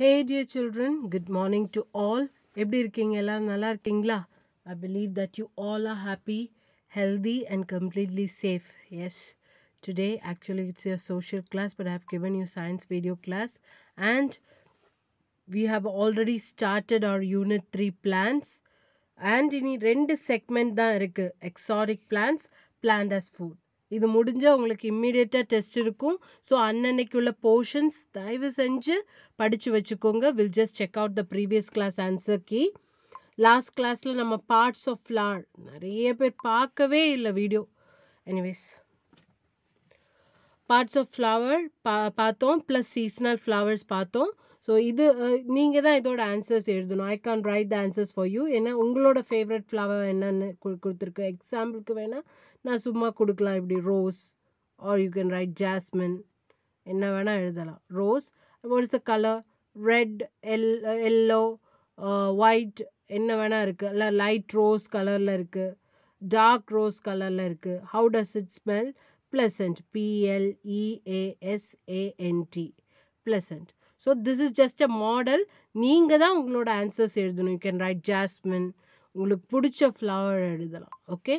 Hey dear children, good morning to all. எப்படி இருக்கீங்க எல்லாரும் நல்லா இருக்கீங்களா I believe that you all are happy healthy and completely safe as today actually it's your social class but I have given you science video class and we have already started our unit three plants and இனி ரெண்டு segment தான் இருக்குது exotic plants plant as food இது முடிஞ்சால் உங்களுக்கு இம்மீடியட்டாக test இருக்கும் so அன்னன்னைக்குள்ள portions தயவு செஞ்சு படித்து வச்சுக்கோங்க we'll just check out the previous class answer key last கிளாஸில் நம்ம பார்ட்ஸ் ஆஃப் ஃப்ளார் நிறைய பேர் பார்க்கவே இல்லை video anyways parts of flower பா பார்த்தோம் ப்ளஸ் சீஸ்னல் ஃப்ளவர்ஸ் பார்த்தோம் ஸோ இது நீங்கள் தான் இதோட ஆன்சர்ஸ் எழுதணும் I can write the answers for you ஏன்னா உங்களோட ஃபேவரட் ஃப்ளவர் என்னன்னு கொடுத்துருக்கு எக்ஸாம்பிளுக்கு வேணால் நான் சும்மா கொடுக்கலாம் இப்படி rose or you can write jasmine என்ன வேணால் எழுதலாம் rose what is the colour red எல் எல்லோ ஒயிட் என்ன வேணால் இருக்குது இல்லை லைட் ரோஸ் கலரில் இருக்குது டார்க் ரோஸ் கலரில் இருக்குது how does it smell pleasant பிஎல்இஏஎஸ்ஏஎன்டி pleasant so this is just a model நீங்கள் தான் உங்களோட ஆன்சர்ஸ் எழுதணும் யூ கேன் ரைட் ஜாஸ்மின் உங்களுக்கு பிடிச்ச ஃப்ளவர் எழுதலாம் ஓகே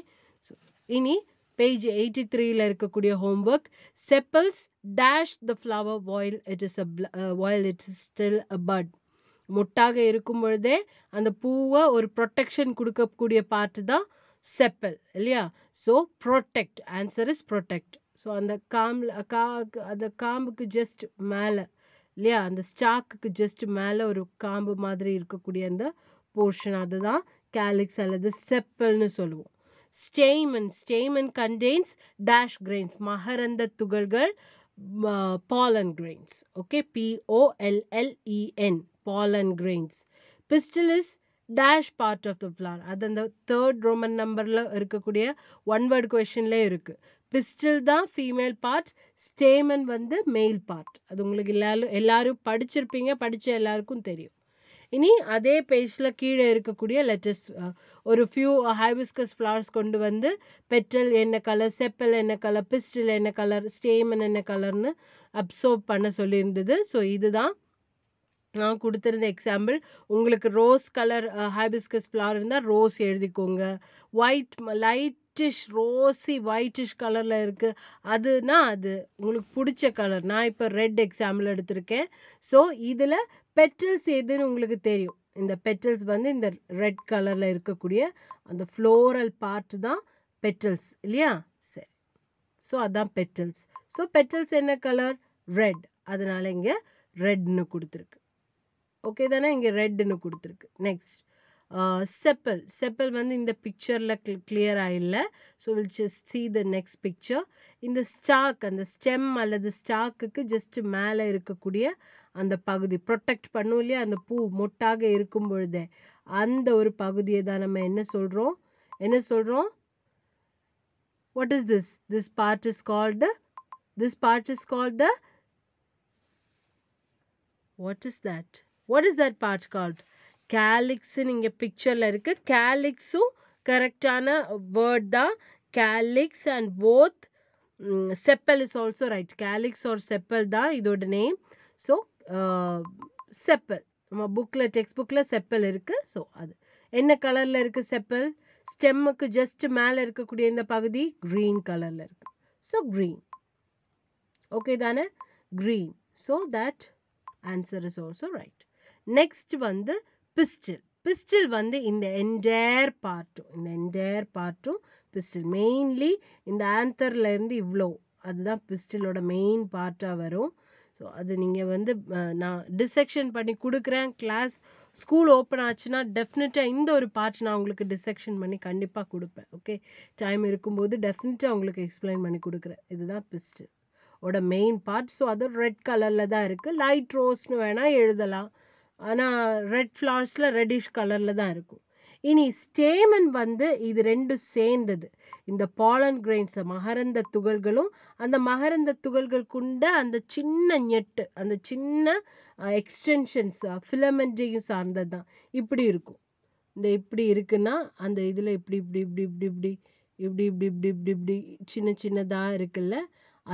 ஸோ இனி பேஜ் எயிட்டி த்ரீல இருக்கக்கூடிய homework sepals dash the flower while it is a while it is still a bud மொட்டாக இருக்கும் பொழுதே அந்த பூவை ஒரு ப்ரொட்டெக்ஷன் கொடுக்கக்கூடிய பார்ட்டு தான் செப்பல் இல்லையா so protect answer is protect so அந்த காம்பில் கா அந்த காம்புக்கு ஜஸ்ட் மேலே இல்லையா அந்த ஸ்டாக்குக்கு ஜஸ்ட் மேலே ஒரு காம்பு மாதிரி இருக்கக்கூடிய அந்த போர்ஷன் அதுதான் கேலிக்ஸ் அல்லது செப்பல்னு சொல்லுவோம் stamen stamen contains dash grains மகரந்த துகள்கள் pollen grains okay P O L L E N pollen grains pistil is dash part of the flower அது அந்த தேர்ட் ரோமன் நம்பரில் இருக்கக்கூடிய ஒன் வேர்டு கொஷின்லேயே இருக்குது பிஸ்டில் தான் ஃபீமேல் பார்ட் ஸ்டேமன் வந்து மெயில் பார்ட் அது உங்களுக்கு எல்லாரும் எல்லாரும் படிச்சிருப்பீங்க படித்த எல்லாருக்கும் தெரியும் இனி அதே பேஜில் கீழே இருக்கக்கூடிய லெட்டஸ்ட் ஒரு ஃபியூ ஹைபிஸ்கஸ் ஃப்ளவர்ஸ் கொண்டு வந்து பெட்ரல் என்ன கலர் செப்பல் என்ன கலர் பிஸ்டில் என்ன கலர் ஸ்டேமன் என்ன கலர்னு அப்சர்வ் பண்ண சொல்லியிருந்தது ஸோ இதுதான் நான் கொடுத்துருந்த எக்ஸாம்பிள் உங்களுக்கு ரோஸ் கலர் ஹைபிஸ்கஸ் ஃப்ளவர் இருந்தால் ரோஸ் எழுதிக்கோங்க ஒயிட் லைட்டிஷ் ரோஸி ஒயிட்டிஷ் கலரில் இருக்குது அதுனா அது உங்களுக்கு பிடிச்ச கலர் நான் இப்போ ரெட் எக்ஸாம்பிள் எடுத்திருக்கேன் ஸோ இதில் பெட்டல்ஸ் எதுன்னு உங்களுக்கு தெரியும் இந்த பெட்டல்ஸ் வந்து இந்த ரெட் கலரில் இருக்கக்கூடிய அந்த ஃப்ளோரல் பார்ட் தான் பெட்டல்ஸ் இல்லையா சரி ஸோ அதுதான் பெட்டல்ஸ் ஸோ பெட்டல்ஸ் என்ன கலர் ரெட் அதனால இங்கே ரெட்னு கொடுத்துருக்கு ஓகே தானே இங்கே ரெட்னு கொடுத்துருக்கு நெக்ஸ்ட் செப்பல் செப்பல் வந்து இந்த பிக்சர்ல கிளியர் இல்லை so we'll just see the next picture இந்த ஸ்டாக் அந்த ஸ்டெம் அல்லது ஸ்டாக்குக்கு ஜஸ்ட் மேலே இருக்கக்கூடிய அந்த பகுதி ப்ரொடெக்ட் பண்ணும் இல்லையா அந்த பூ மொட்டாக இருக்கும் பொழுதே அந்த ஒரு பகுதியை தான் நம்ம என்ன சொல்றோம் என்ன சொல்றோம் what is this this part is called this this part is called the what is that what is that part called கேலிக்ஸ்ன்னு இங்கே பிக்சரில் இருக்குது கேலிக்ஸும் கரெக்டான வேர்ட் தான் calyx and both sepal is also right calyx or sepal தான் இதோட name so chappal நம்ம புக்கில் டெக்ஸ்ட் புக்கில் செப்பல் இருக்குது ஸோ அது என்ன கலரில் இருக்குது செப்பல் ஸ்டெம்முக்கு ஜஸ்ட் மேலே இருக்கக்கூடிய இந்த பகுதி க்ரீன் கலரில் இருக்குது ஸோ க்ரீன் ஓகே தானே green so that answer is also right next வந்து பிஸ்டில் பிஸ்டில் வந்து இந்த என்டையர் பார்ட்டும் இந்த என்டையர் பார்ட்டும் பிஸ்டில் மெயின்லி இந்த இருந்து இவ்வளோ அதுதான் பிஸ்டிலோட மெயின் பார்ட்டாக வரும் ஸோ அது நீங்கள் வந்து நான் டிசெக்ஷன் பண்ணி கொடுக்குறேன் கிளாஸ் ஸ்கூல் ஓப்பன் ஆச்சுன்னா டெஃபினட்டாக இந்த ஒரு பார்ட் நான் உங்களுக்கு டிசெக்ஷன் பண்ணி கண்டிப்பாக கொடுப்பேன் ஓகே டைம் இருக்கும்போது டெஃபினட்டாக உங்களுக்கு எக்ஸ்பிளைன் பண்ணி கொடுக்குறேன் இதுதான் பிஸ்டில் ஓட மெயின் பார்ட் ஸோ அது ரெட் கலரில் தான் இருக்குது லைட் ரோஸ்னு வேணால் எழுதலாம் ஆனால் ரெட் ஃப்ளார்ஸில் ரெட்டிஷ் கலரில் தான் இருக்கும் இனி ஸ்டேமன் வந்து இது ரெண்டும் சேர்ந்தது இந்த பாலன் கிரெயின்ஸை மகரந்த துகள்களும் அந்த மகரந்த துகள்கள் கொண்ட அந்த சின்ன நெட்டு அந்த சின்ன எக்ஸ்டென்ஷன்ஸ் ஃபிலமெண்ட்டையும் சார்ந்தது தான் இப்படி இருக்கும் இந்த இப்படி இருக்குன்னா அந்த இதில் இப்படி இப்படி இப்படி இப்படி இப்படி இப்படி இப்படி இப்படி இப்படி இப்படி சின்ன சின்னதாக இருக்குல்ல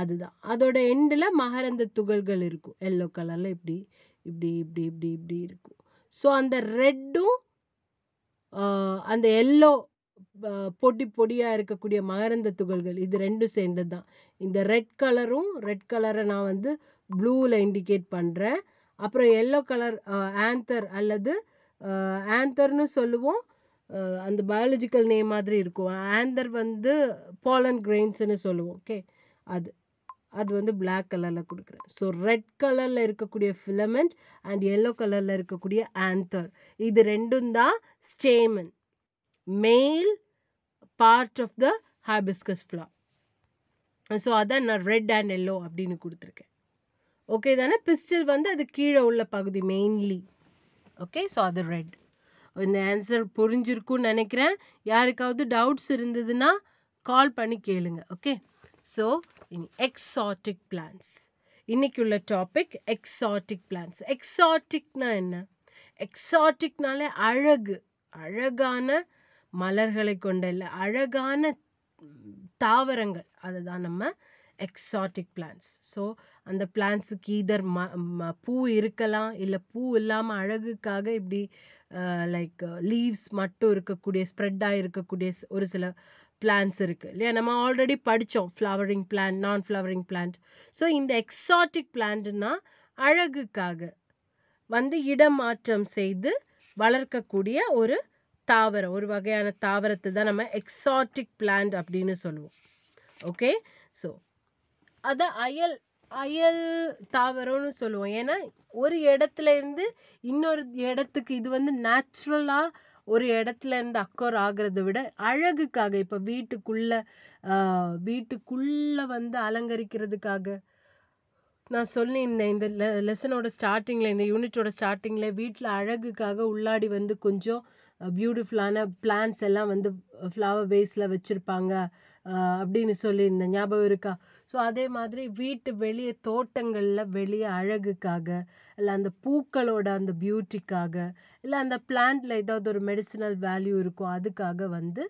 அதுதான் அதோட எண்டில் மகரந்த துகள்கள் இருக்கும் எல்லோ கலரில் இப்படி இப்படி இப்படி இப்படி இப்படி இருக்கும் ஸோ அந்த ரெட்டும் அந்த எல்லோ பொடி பொடியாக இருக்கக்கூடிய மகரந்த துகள்கள் இது ரெண்டும் சேர்ந்தது தான் இந்த ரெட் கலரும் ரெட் கலரை நான் வந்து ப்ளூவில் இண்டிகேட் பண்ணுறேன் அப்புறம் எல்லோ கலர் ஆந்தர் அல்லது ஆந்தர்னு சொல்லுவோம் அந்த பயாலஜிக்கல் நேம் மாதிரி இருக்கும் ஆந்தர் வந்து பாலன் கிரெயின்ஸ்னு சொல்லுவோம் ஓகே அது அது வந்து பிளாக் கலரில் கொடுக்குறேன் ஸோ ரெட் கலரில் இருக்கக்கூடிய ஃபிலமெண்ட் அண்ட் எல்லோ கலரில் இருக்கக்கூடிய ஆந்தர் இது ரெண்டும் தான் stamen male part of the hibiscus flower so அதான் நான் ரெட் அண்ட் எல்லோ அப்படின்னு கொடுத்துருக்கேன் ஓகே தானே பிஸ்டில் வந்து அது கீழே உள்ள பகுதி மெயின்லி ஓகே ஸோ அது ரெட் இந்த ஆன்சர் புரிஞ்சிருக்கும்னு நினைக்கிறேன் யாருக்காவது டவுட்ஸ் இருந்ததுன்னா கால் பண்ணி கேளுங்க ஓகே ஸோ எக்ஸாட்டிக் பிளான்ஸ் இன்னைக்கு உள்ள டாபிக் எக்ஸாட்டிக் பிளான்ஸ் எக்ஸாட்டிக்னா என்ன எக்ஸாட்டிக்னாலே அழகு அழகான மலர்களை கொண்ட இல்லை அழகான தாவரங்கள் அதுதான் நம்ம எக்ஸாட்டிக் பிளான்ஸ் ஸோ அந்த பிளான்ஸுக்கு இதர் ம பூ இருக்கலாம் இல்லை பூ இல்லாமல் அழகுக்காக இப்படி லைக் லீவ்ஸ் மட்டும் இருக்கக்கூடிய ஸ்ப்ரெட்டாக இருக்கக்கூடிய ஒரு சில பிளான்ஸ் இருக்குது இல்லையா நம்ம ஆல்ரெடி படித்தோம் flowering plant non flowering plant so இந்த எக்ஸாட்டிக் பிளான்ட்னா அழகுக்காக வந்து இடமாற்றம் செய்து வளர்க்கக்கூடிய ஒரு தாவரம் ஒரு வகையான தாவரத்தை தான் நம்ம எக்ஸாட்டிக் பிளான்ட் அப்படின்னு சொல்லுவோம் ஓகே ஸோ அதை அயல் அயல் தாவரம்னு சொல்லுவோம் ஏன்னா ஒரு இடத்துல இருந்து இன்னொரு இடத்துக்கு இது வந்து நேச்சுரலாக ஒரு இடத்துல இருந்து அக்கோர் ஆகுறதை விட அழகுக்காக இப்ப வீட்டுக்குள்ள வீட்டுக்குள்ள வந்து அலங்கரிக்கிறதுக்காக நான் சொல்லியிருந்தேன் இந்த லெ லெசனோட ஸ்டார்டிங்ல இந்த யூனிட்டோட ஸ்டார்டிங்ல வீட்டுல அழகுக்காக உள்ளாடி வந்து கொஞ்சம் பியூட்டிஃபுல்லான பிளான்ட்ஸ் எல்லாம் வந்து ஃப்ளவர் வேஸில் வச்சுருப்பாங்க அப்படின்னு சொல்லியிருந்தேன் ஞாபகம் இருக்கா ஸோ அதே மாதிரி வீட்டு வெளியே தோட்டங்களில் வெளியே அழகுக்காக இல்லை அந்த பூக்களோட அந்த பியூட்டிக்காக இல்லை அந்த பிளான்ட்டில் ஏதாவது ஒரு மெடிசினல் வேல்யூ இருக்கும் அதுக்காக வந்து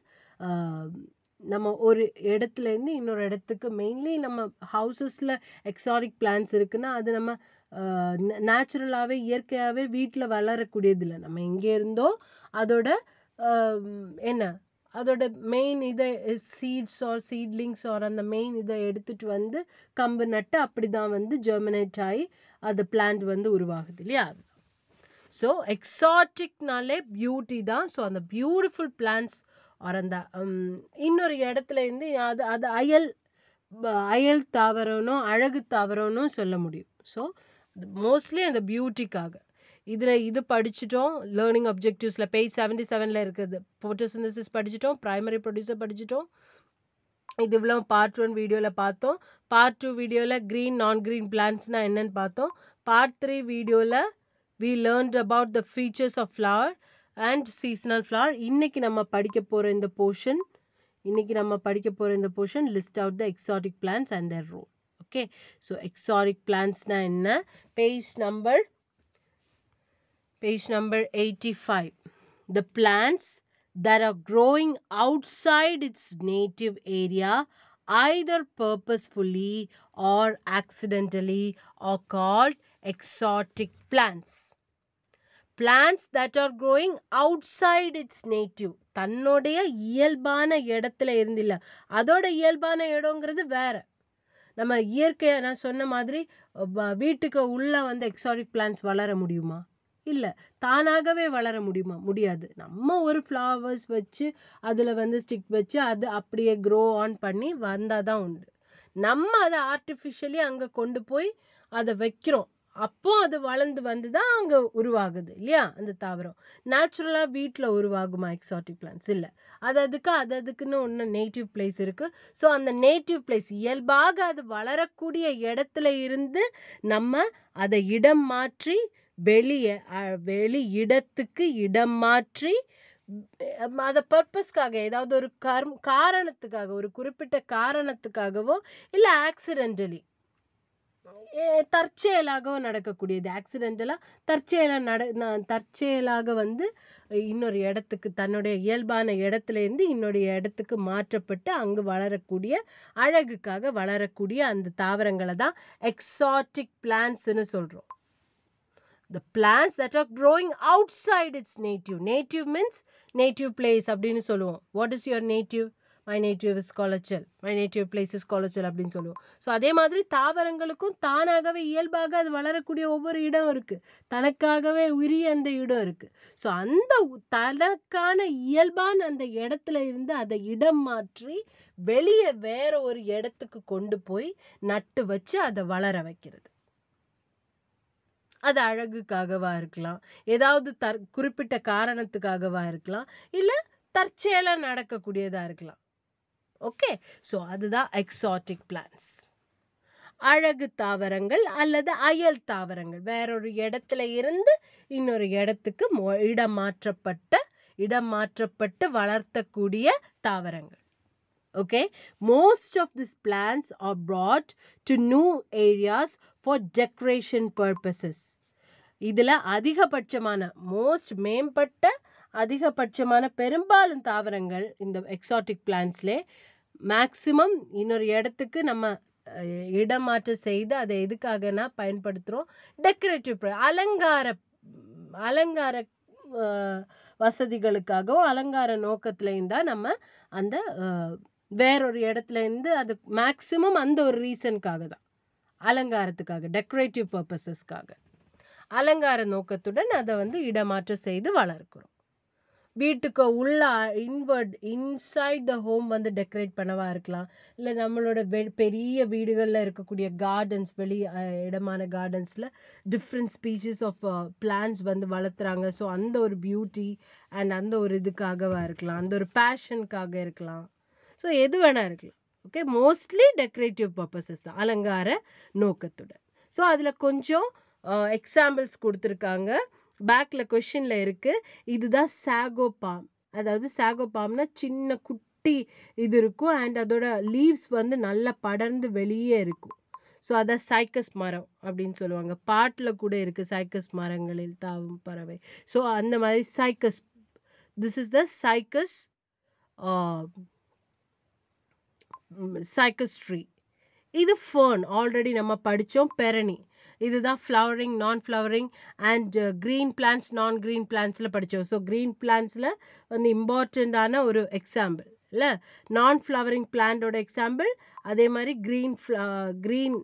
நம்ம ஒரு இடத்துலேருந்து இன்னொரு இடத்துக்கு மெயின்லி நம்ம ஹவுசஸில் எக்ஸாரிக் பிளான்ட்ஸ் இருக்குன்னா அது நம்ம ஆஹ் natural ஆவே இயற்கையாவே வீட்டுல வளரக்கூடியது இல்ல நம்ம எங்கே இருந்தோ அதோட ஆஹ் என்ன அதோட main இதை seeds or seedlings or அந்த main இதை எடுத்துட்டு வந்து கம்பு நட்டு அப்படிதான் வந்து germinate ஆகி அது plant வந்து உருவாகுது இல்லையா so exotic னாலே beauty தான் so அந்த beautiful plants or அந்த இன்னொரு இடத்துல இருந்து அது அது அயல் அயல் தாவரம்னும் அழகு தாவரம்னும் சொல்ல முடியும் so மோஸ்ட்லி அந்த பியூட்டிக்காக இதில் இது படிச்சிட்டோம் லேர்னிங் அப்ஜெக்டிவ்ஸில் பேஜ் செவன்டி செவனில் இருக்கிறது ஃபோட்டோசிந்தசிஸ் படிச்சிட்டோம் ப்ரைமரி ப்ரொடியூசர் படிச்சிட்டோம் இது இவ்வளோ பார்ட் ஒன் வீடியோவில் பார்த்தோம் பார்ட் டூ வீடியோவில் க்ரீன் நான் க்ரீன் பிளான்ஸ்னால் என்னன்னு பார்த்தோம் பார்ட் த்ரீ வீடியோவில் we learned about the features of flower and seasonal flower இன்றைக்கி நம்ம படிக்க போகிற இந்த போர்ஷன் இன்றைக்கி நம்ம படிக்க போகிற இந்த portion list out the exotic plants and their role okay so exotic plants na என்ன page number page number 85 the plants that are growing outside its native area either purposefully or accidentally are called exotic plants. Plants that are growing outside its native தன்னுடைய இயல்பான இடத்துல இருந்தில்ல அதோட yedong இடங்கிறது வேற நம்ம இயற்கையாக நான் சொன்ன மாதிரி வீட்டுக்கு உள்ளே வந்து எக்ஸாடிக் பிளான்ஸ் வளர முடியுமா இல்லை தானாகவே வளர முடியுமா முடியாது நம்ம ஒரு ஃப்ளவர்ஸ் வச்சு அதில் வந்து ஸ்டிக் வச்சு அது அப்படியே க்ரோ ஆன் பண்ணி வந்தால் தான் உண்டு நம்ம அதை ஆர்டிஃபிஷியலி அங்கே கொண்டு போய் அதை வைக்கிறோம் அப்போ அது வளர்ந்து வந்து தான் அங்கே உருவாகுது இல்லையா அந்த தாவரம் நேச்சுரலாக வீட்டில் உருவாகுமா எக்ஸாட்டிக் பிளான்ஸ் இல்லை அது அதுக்கு அது அதுக்குன்னு ஒன்று நேட்டிவ் பிளேஸ் இருக்குது ஸோ அந்த நேட்டிவ் பிளேஸ் இயல்பாக அது வளரக்கூடிய இடத்துல இருந்து நம்ம அதை இடம் மாற்றி வெளியே வெளி இடத்துக்கு இடம் மாற்றி அதை பர்பஸ்க்காக ஏதாவது ஒரு கர்ம் காரணத்துக்காக ஒரு குறிப்பிட்ட காரணத்துக்காகவோ இல்லை ஆக்சிடென்டலி தற்செயலாகவும் நடக்கக்கூடியது ஆக்சிடென்டலாக தற்செயலாக நட தற்செயலாக வந்து இன்னொரு இடத்துக்கு தன்னுடைய இயல்பான இடத்துலேருந்து இன்னொரு இடத்துக்கு மாற்றப்பட்டு அங்கு வளரக்கூடிய அழகுக்காக வளரக்கூடிய அந்த தாவரங்களை தான் எக்ஸாட்டிக் பிளான்ஸ்னு சொல்கிறோம் the plants that are growing outside its native native means native place அப்படின்னு சொல்லுவோம் what is your native my native is Colachel my native place is அப்படின்னு சொல்லுவோம் ஸோ அதே மாதிரி தாவரங்களுக்கும் தானாகவே இயல்பாக அது வளரக்கூடிய ஒவ்வொரு இடம் இருக்கு தனக்காகவே உரிய அந்த இடம் இருக்கு ஸோ அந்த தனக்கான இயல்பான அந்த இடத்துல இருந்து அதை இடம் மாற்றி வெளியே வேற ஒரு இடத்துக்கு கொண்டு போய் நட்டு வச்சு அதை வளர வைக்கிறது அது அழகுக்காகவா இருக்கலாம் ஏதாவது தற் குறிப்பிட்ட காரணத்துக்காகவா இருக்கலாம் இல்லை தற்செயலாக நடக்கக்கூடியதாக இருக்கலாம் ஓகே ஸோ அதுதான் எக்ஸாட்டிக் பிளான்ஸ் அழகு தாவரங்கள் அல்லது அயல் தாவரங்கள் வேறொரு இடத்துல இருந்து இன்னொரு இடத்துக்கு இடம் மாற்றப்பட்ட இடம் மாற்றப்பட்டு வளர்த்தக்கூடிய தாவரங்கள் okay most of this plants are brought to new areas for decoration purposes இதில் அதிகபட்சமான மோஸ்ட் மேம்பட்ட அதிகபட்சமான பெரும்பாலும் தாவரங்கள் இந்த எக்ஸாட்டிக் பிளான்ஸ்லே மேக்சிமம் இன்னொரு இடத்துக்கு நம்ம இடமாற்றம் செய்து அதை எதுக்காகனா பயன்படுத்துகிறோம் டெக்கரேட்டிவ் அலங்கார அலங்கார வசதிகளுக்காகவும் அலங்கார நோக்கத்துலையும் தான் நம்ம அந்த வேறொரு இடத்துலேருந்து அது மேக்சிமம் அந்த ஒரு ரீசனுக்காக தான் அலங்காரத்துக்காக டெக்கரேட்டிவ் பர்பஸஸ்க்காக அலங்கார நோக்கத்துடன் அதை வந்து இடமாற்றம் செய்து வளர்க்கிறோம் வீட்டுக்கு உள்ள இன்வர்ட் இன்சைட் த ஹோம் வந்து டெக்கரேட் பண்ணவா இருக்கலாம் இல்லை நம்மளோட வெ பெரிய வீடுகளில் இருக்கக்கூடிய கார்டன்ஸ் வெளி இடமான கார்டன்ஸில் டிஃப்ரெண்ட் ஸ்பீஷிஸ் ஆஃப் பிளான்ஸ் வந்து வளர்த்துறாங்க ஸோ அந்த ஒரு பியூட்டி அண்ட் அந்த ஒரு இதுக்காகவா இருக்கலாம் அந்த ஒரு பேஷனுக்காக இருக்கலாம் ஸோ எது வேணால் இருக்கலாம் ஓகே மோஸ்ட்லி டெக்கரேட்டிவ் பர்பஸஸ் தான் அலங்கார நோக்கத்துடன் ஸோ அதில் கொஞ்சம் எக்ஸாம்பிள்ஸ் கொடுத்துருக்காங்க பேக்கில் கொஷினில் இருக்குது இதுதான் சாகோ பாம் அதாவது சாகோ பாம்னா சின்ன குட்டி இது இருக்கும் அண்ட் அதோட லீவ்ஸ் வந்து நல்லா படர்ந்து வெளியே இருக்கும் ஸோ அதான் சைக்கஸ் மரம் அப்படின்னு சொல்லுவாங்க பாட்டில் கூட இருக்குது சைக்கஸ் மரங்களில் தாவும் பறவை ஸோ அந்த மாதிரி cycas this is the cycas cycas tree இது ஃபேர்ன் ஆல்ரெடி நம்ம படித்தோம் பெரணி இதுதான் flowering non flowering and green plants non green பிளான்ஸில் படித்தோம் ஸோ க்ரீன் பிளான்ஸில் வந்து இம்பார்ட்டண்ட்டான ஒரு எக்ஸாம்பிள் இல்லை நான் ஃப்ளவரிங் பிளான்டோட எக்ஸாம்பிள் அதே மாதிரி க்ரீன் ஃப்ளா க்ரீன்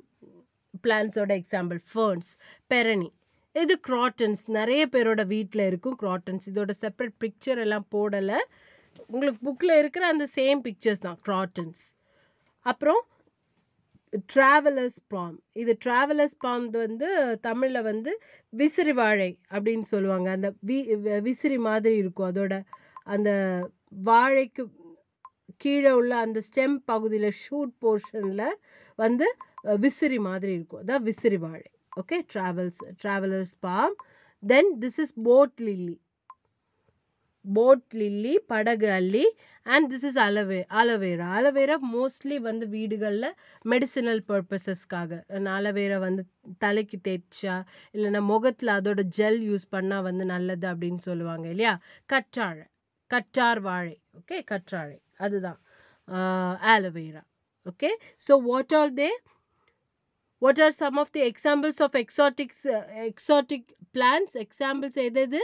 பிளான்ஸோட எக்ஸாம்பிள் ஃபர்ன்ஸ் பெரணி இது க்ராட்டன்ஸ் நிறைய பேரோட வீட்டில் இருக்கும் க்ராட்டன்ஸ் இதோட செப்பரேட் பிக்சர் எல்லாம் போடலை உங்களுக்கு புக்கில் இருக்கிற அந்த சேம் பிக்சர்ஸ் தான் க்ராட்டன்ஸ் அப்புறம் டிராவலர்ஸ் பாம் இது டிராவலர்ஸ் பாம் வந்து தமிழில் வந்து விசிறி வாழை அப்படின்னு சொல்லுவாங்க அந்த வி விசிறி மாதிரி இருக்கும் அதோட அந்த வாழைக்கு கீழே உள்ள அந்த ஸ்டெம் பகுதியில் ஷூட் போர்ஷனில் வந்து விசிறி மாதிரி இருக்கும் அதான் விசிறி வாழை okay travels travellers palm then this is boat lily boat lily படகு அல்லி and this is aloe aloe vera aloe vera mostly வந்து வீடுகளில் மெடிசினல் பர்பஸஸ்க்காக அலவேரா வந்து தலைக்கு தேய்ச்சா இல்லைன்னா முகத்தில் அதோட ஜெல் யூஸ் பண்ணால் வந்து நல்லது அப்படின்னு சொல்லுவாங்க இல்லையா கற்றாழை கற்றார் வாழை ஓகே கற்றாழை அதுதான் aloe vera okay so what are they what are some of the examples of exotics exotic plans examples எது எது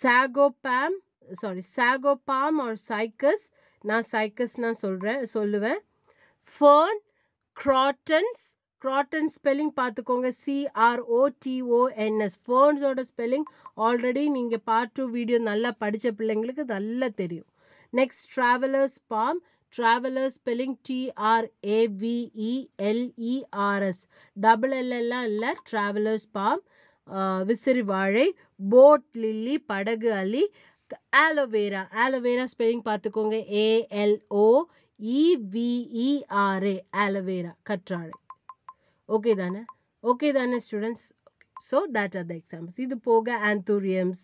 சாகோபாம் சாரி சாகோபாம் ஆர் சைக்கஸ் நான் சைக்கஸ் நான் சொல்கிறேன் சொல்லுவேன் ஃபர்ன் க்ராட்டன்ஸ் க்ராட்டன் ஸ்பெல்லிங் பார்த்துக்கோங்க சிஆர்ஓடிஓஎன்எஸ் ஃபோன்ஸோட ஸ்பெல்லிங் ஆல்ரெடி நீங்கள் பார்ட் டூ வீடியோ நல்லா படித்த பிள்ளைங்களுக்கு நல்லா தெரியும் next travellers bomb travellers spelling டிஆர்ஏவிஇஎல்இஆர்எஸ் double எல்லாம் இல்லை ட்ராவலர்ஸ் பாம் விசிறி வாழை போட் லில்லி படகு அலி ஆலோவேரா ஆலோவேரா ஸ்பெல்லிங் பார்த்துக்கோங்க ஏஎல்ஓ இவிஇஆர்ஏ ஆலோவேரா கற்றாழை ஓகே தானே ஓகே தானே students so that are the examples இது போக anthuriums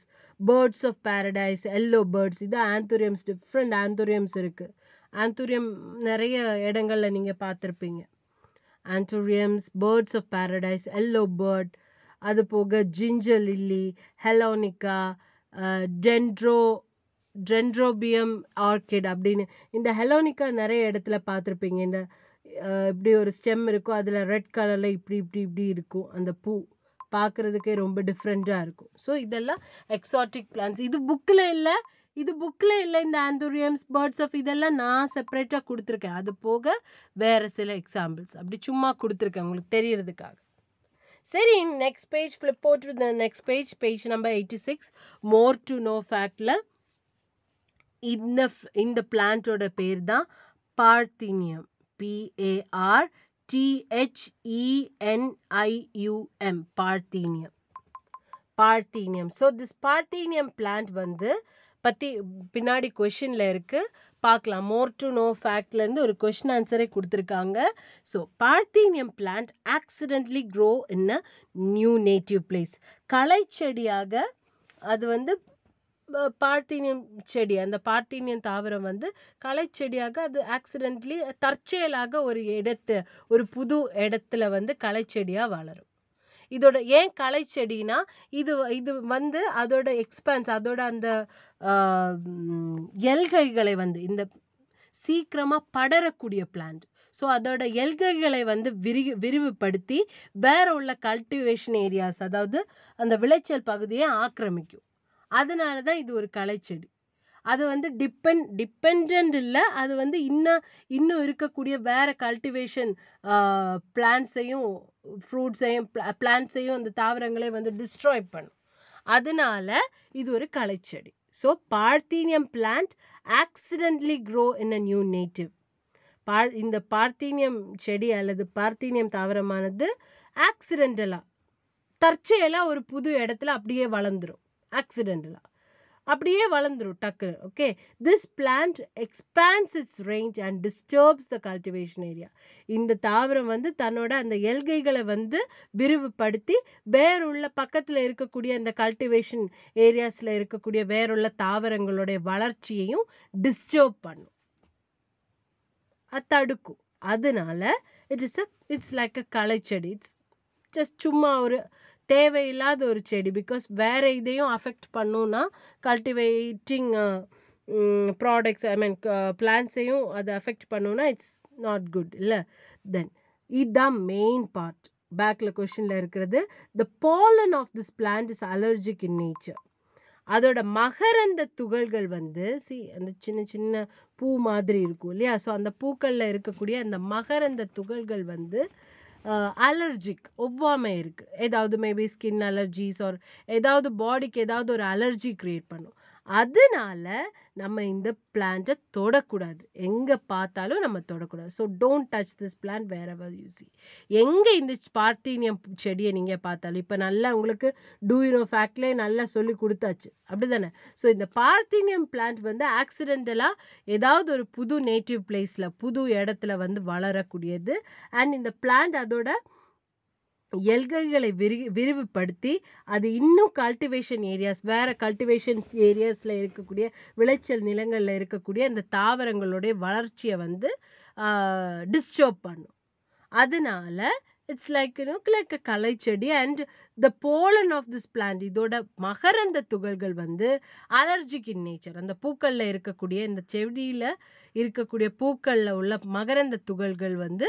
birds of paradise yellow birds இது ஆந்தூரியம்ஸ் டிஃப்ரெண்ட் ஆந்தூரியம்ஸ் இருக்குது ஆந்தூரியம் நிறைய இடங்களில் நீங்கள் பார்த்துருப்பீங்க anthuriums birds of paradise yellow bird அது போக ஜிஞ்சர் லில்லி ஹெலோனிக்கா டென்ட்ரோ டென்ட்ரோபியம் ஆர்கிட் அப்படின்னு இந்த ஹெலோனிக்கா நிறைய இடத்துல பார்த்துருப்பீங்க இந்த இப்படி ஒரு ஸ்டெம் இருக்கும் அதில் ரெட் கலரில் இப்படி இப்படி இப்படி இருக்கும் அந்த பூ பார்க்குறதுக்கே ரொம்ப டிஃப்ரெண்ட்டாக இருக்கும் ஸோ இதெல்லாம் எக்ஸாட்டிக் பிளான்ஸ் இது புக்கில் இல்லை இது புக்கில் இல்லை இந்த ஆந்தூரியம்ஸ் பேர்ட்ஸ் ஆஃப் இதெல்லாம் நான் செப்பரேட்டாக கொடுத்துருக்கேன் அது போக வேறு சில எக்ஸாம்பிள்ஸ் அப்படி சும்மா கொடுத்துருக்கேன் உங்களுக்கு தெரியறதுக்காக சரி நெக்ஸ்ட் பேஜ் ஃபிளிப் போட்டு next page page number eighty six more to know ஃபேக்டில் இந்த இந்த பிளான்ட்டோட பேர் தான் parthenium PAR டிஹெச்இஎன்ஐயூஎம் parthenium parthenium so this parthenium plant வந்து பற்றி பின்னாடி கொஷினில் இருக்குது பார்க்கலாம் மோர் டு நோ ஃபேக்ட்லேருந்து ஒரு கொஷின் ஆன்சரே கொடுத்துருக்காங்க so parthenium plant accidentally grow in a new native place களை செடியாக அது வந்து பார்த்தீனியம் செடி அந்த பார்த்தீனியம் தாவரம் வந்து களை செடியாக அது ஆக்சிடென்ட்லி தற்செயலாக ஒரு இடத்து ஒரு புது இடத்துல வந்து களை செடியாக வளரும் இதோட ஏன் களை செடினா இது இது வந்து அதோட எக்ஸ்பான்ஸ் அதோட அந்த எல்கைகளை வந்து இந்த சீக்கிரமாக படரக்கூடிய பிளான்ட் ஸோ அதோட எல்கைகளை வந்து விரி விரிவுபடுத்தி வேற உள்ள கல்டிவேஷன் ஏரியாஸ் அதாவது அந்த விளைச்சல் பகுதியை ஆக்கிரமிக்கும் அதனால தான் இது ஒரு களைச்செடி அது வந்து டிபெண்ட் டிபெண்ட் இல்லை அது வந்து இன்னும் இன்னும் இருக்கக்கூடிய வேற கல்டிவேஷன் பிளான்ட்ஸையும் ஃப்ரூட்ஸையும் பிளான்ட்ஸையும் அந்த தாவரங்களையும் வந்து டிஸ்ட்ராய் பண்ணும் அதனால இது ஒரு களைச்செடி So Parthenium plant accidentally grow in a new native பார் இந்த பார்த்தீனியம் செடி அல்லது பார்த்தீனியம் தாவரமானது ஆக்சிடென்டலாக தற்செயலாக ஒரு புது இடத்துல அப்படியே வளர்ந்துடும் ஆக்சிடென்டலாக அப்படியே வளர்ந்துடும் டக்குன்னு okay this plant expands its range and disturbs the cultivation area இந்த தாவரம் வந்து தன்னோட அந்த எல்கைகளை வந்து விரிவுபடுத்தி வேறுள்ள பக்கத்தில் இருக்கக்கூடிய அந்த கல்டிவேஷன் ஏரியாஸில் இருக்கக்கூடிய வேறுள்ள தாவரங்களுடைய வளர்ச்சியையும் டிஸ்டர்ப் பண்ணும் அது தடுக்கும் அதனால it is a it's like a களைச்செடி இட்ஸ் ஜஸ்ட் சும்மா ஒரு தேவையில்லாத ஒரு செடி பிகாஸ் வேற இதையும் அஃபெக்ட் பண்ணும்னா கல்டிவேட்டிங் ப்ராடக்ட்ஸ் ஐ மீன் பிளான்ஸையும் அது அஃபெக்ட் பண்ணுன்னா இட்ஸ் நாட் குட் இல்லை தென் இதுதான் மெயின் பார்ட் பேக்ல கொஷின்ல இருக்கிறது the pollen of this plant is allergic in nature அதோட மகரந்த துகள்கள் வந்து சி அந்த சின்ன சின்ன பூ மாதிரி இருக்கும் இல்லையா ஸோ அந்த பூக்களில் இருக்கக்கூடிய அந்த மகரந்த துகள்கள் வந்து அலர்ஜிக் ஒவ்வாமை இருக்குது ஏதாவது மேபி ஸ்கின் அலர்ஜிஸ் ஆர் ஏதாவது பாடிக்கு ஏதாவது ஒரு அலர்ஜி க்ரியேட் பண்ணும் அதனால நம்ம இந்த பிளான்ட்டை தொடக்கூடாது எங்க பார்த்தாலும் நம்ம தொடக்கூடாது so don't touch this plant wherever UC எங்க இந்த பார்த்தீனியம் செடியை நீங்க பார்த்தாலும் இப்போ நல்லா உங்களுக்கு டூயினோ ஃபேக்ட்லே நல்லா சொல்லி கொடுத்தாச்சு தானே ஸோ இந்த பார்த்தீனியம் பிளான்ட் வந்து ஆக்சிடென்டலாக ஏதாவது ஒரு புது நேட்டிவ் பிளேஸில் புது இடத்துல வந்து வளரக்கூடியது அண்ட் இந்த பிளான்ட் அதோட எல்கைகளை விரி விரிவுபடுத்தி அது இன்னும் கல்டிவேஷன் ஏரியாஸ் வேற கல்டிவேஷன் ஏரியாஸ்ல இருக்கக்கூடிய விளைச்சல் நிலங்கள்ல இருக்கக்கூடிய இந்த தாவரங்களுடைய வளர்ச்சியை வந்து டிஸ்டர்ப் பண்ணும் அதனால இட்ஸ் லைக் லுக் லைக் கலை செடி and the pollen of this plant இதோட மகரந்த துகள்கள் வந்து அலர்ஜிக் இன் நேச்சர் அந்த பூக்களில் இருக்கக்கூடிய இந்த செடியில் இருக்கக்கூடிய பூக்களில் உள்ள மகரந்த துகள்கள் வந்து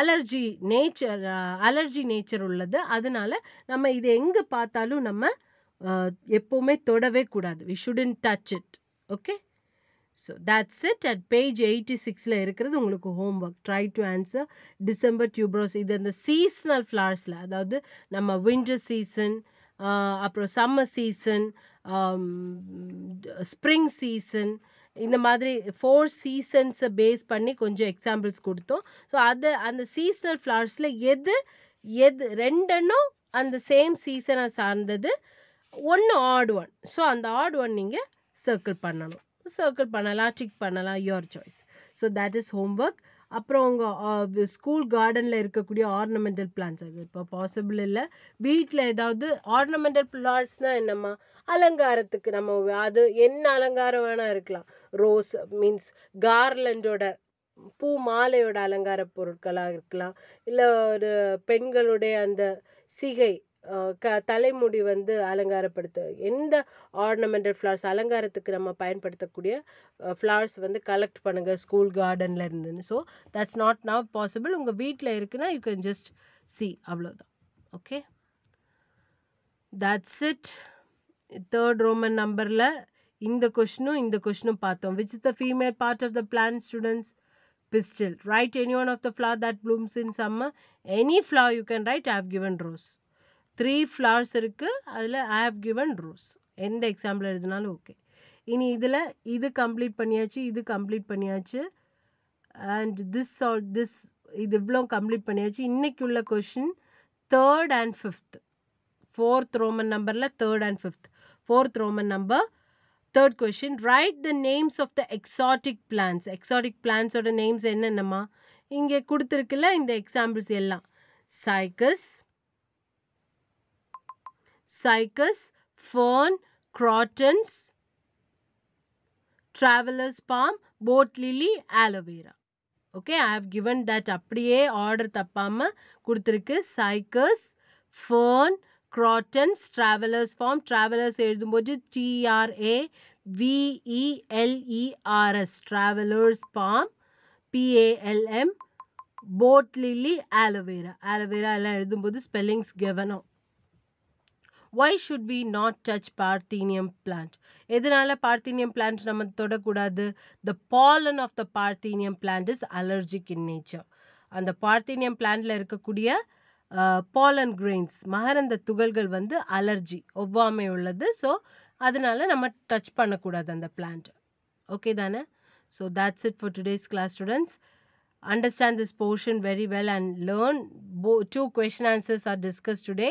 அலர்ஜி நேச்சர் அலர்ஜி நேச்சர் உள்ளது அதனால நம்ம இதை எங்கே பார்த்தாலும் நம்ம எப்போவுமே தொடவே கூடாது we shouldn't touch it okay so that's it at page eighty சிக்ஸில் இருக்கிறது உங்களுக்கு homework try to answer December tuberose இது அந்த சீசனல் ஃப்ளார்ஸில் அதாவது நம்ம வின்டர் சீசன் அப்புறம் சம்மர் சீசன் ஸ்ப்ரிங் சீசன் இந்த மாதிரி ஃபோர் சீசன்ஸை பேஸ் பண்ணி கொஞ்சம் எக்ஸாம்பிள்ஸ் கொடுத்தோம் ஸோ அது அந்த சீசனல் ஃப்ளார்ஸில் எது எது ரெண்டனும் அந்த சேம் சீசனை சார்ந்தது ஒன்று ஆட் ஒன் ஸோ அந்த ஆட் ஒன் நீங்கள் சர்க்கிள் பண்ணணும் சர்க்கிள் பண்ணலாம் டிக் பண்ணலாம் your choice so that is work அப்புறம் உங்கள் ஸ்கூல் கார்டனில் இருக்கக்கூடிய ஆர்னமெண்டல் பிளான்ஸ் அது இப்போ பாசிபிள் இல்லை வீட்டில் ஏதாவது ஆர்னமெண்டல் பிளான்ஸ்னால் என்னம்மா அலங்காரத்துக்கு நம்ம அது என்ன அலங்காரம் வேணால் இருக்கலாம் ரோஸ் மீன்ஸ் கார்லண்டோட பூ மாலையோட அலங்கார பொருட்களாக இருக்கலாம் இல்லை ஒரு பெண்களுடைய அந்த சிகை க தலைமுடி வந்து அலங்காரப்படுத்த எந்த ஆர்னமெண்டல் ஃப்ளவர்ஸ் அலங்காரத்துக்கு நம்ம பயன்படுத்தக்கூடிய ஃப்ளவர்ஸ் வந்து கலெக்ட் பண்ணுங்க ஸ்கூல் கார்டன்ல இருந்துன்னு so that's not now possible உங்கள் வீட்டில் இருக்குன்னா யூ கேன் ஜஸ்ட் சி அவ்வளோதான் okay that's it third Roman நம்பரில் இந்த கொஷினும் இந்த கொஷினும் பார்த்தோம் which the female part of the plant students pistil right any one of the flower that blooms in summer. Any flower you can write I given rose three flowers இருக்குது அதில் I have given rules எந்த example எழுதினாலும் okay இனி இதில் இது complete பண்ணியாச்சு இது complete பண்ணியாச்சு அண்ட் திஸ் ஆல் திஸ் இது இவ்வளோ கம்ப்ளீட் பண்ணியாச்சு இன்னைக்கு உள்ள question third and fifth fourth Roman நம்பரில் third and fifth fourth Roman number third question write the names of the exotic plants exotic பிளான்ஸோட நேம்ஸ் என்னென்னம்மா இங்கே கொடுத்துருக்குல்ல இந்த எக்ஸாம்பிள்ஸ் எல்லாம் cycas cycas fern crotons travellers palm boat lily aloe vera okay I have given that அப்படியே order தப்பாமல் கொடுத்துருக்கு cycas fern crotons travellers palm travellers எழுதும்போது T R A V E L E R S travellers palm P A L M boat lily aloe vera aloe vera எல்லாம் எழுதும்போது spellings கெவனம் why should we not touch parthenium plant எதனால parthenium plant நம்ம தொடக்கூடாது the pollen of the parthenium plant is allergic in nature அந்த parthenium பிளான்ட்ல இருக்கக்கூடிய பாலன் கிரெயின்ஸ் மகரந்த துகள்கள் வந்து அலர்ஜி ஒவ்வாமை உள்ளது ஸோ அதனால நம்ம டச் பண்ணக்கூடாது அந்த பிளான்ட் ஓகே தானே so that's it for today's class students understand this portion very well and learn. Bo two question answers are discussed today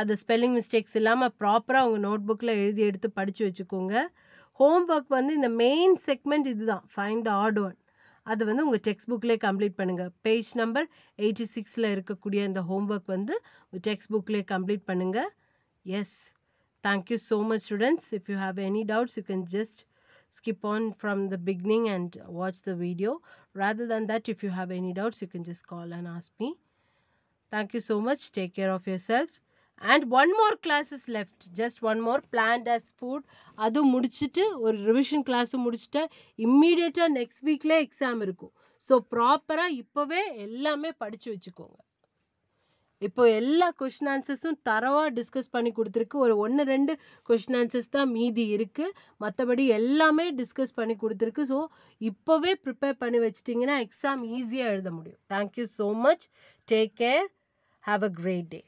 அது ஸ்பெல்லிங் மிஸ்டேக்ஸ் இல்லாமல் ப்ராப்பராக உங்கள் நோட் புக்கில் எழுதி எடுத்து படித்து வச்சுக்கோங்க ஹோம் ஒர்க் வந்து இந்த மெயின் செக்மெண்ட் இதுதான் ஃபைன் த ஆர்ட் ஒன் அது வந்து உங்கள் டெக்ஸ்ட் புக்லேயே கம்ப்ளீட் பண்ணுங்கள் பேஜ் நம்பர் எயிட்டி சிக்ஸில் இருக்கக்கூடிய இந்த ஹோம் ஒர்க் வந்து உங்கள் டெக்ஸ்ட் புக்லேயே கம்ப்ளீட் பண்ணுங்கள் yes thank you so much students if you have any doubts you can just skip on from the beginning and watch the video Rather than that if you have any doubts you can just call and ask me. So much take care of care of and one more class is left just one more plant as food அதுவும் முடிச்சுட்டு ஒரு revision கிளாஸும் முடிச்சுட்டு இம்மீடியட்டாக next வீக்கில் exam இருக்கும் so ப்ராப்பராக இப்போவே எல்லாமே படித்து வச்சுக்கோங்க இப்போ எல்லா கொஷின் ஆன்சர்ஸும் தரவாக டிஸ்கஸ் பண்ணி கொடுத்துருக்கு ஒரு ஒன்று ரெண்டு கொஷின் ஆன்சர்ஸ் தான் மீதி இருக்குது மற்றபடி எல்லாமே டிஸ்கஸ் பண்ணி கொடுத்துருக்கு ஸோ இப்போவே ப்ரிப்பேர் பண்ணி வச்சிட்டிங்கன்னா எக்ஸாம் ஈஸியாக எழுத முடியும் thank you so much take care have a great day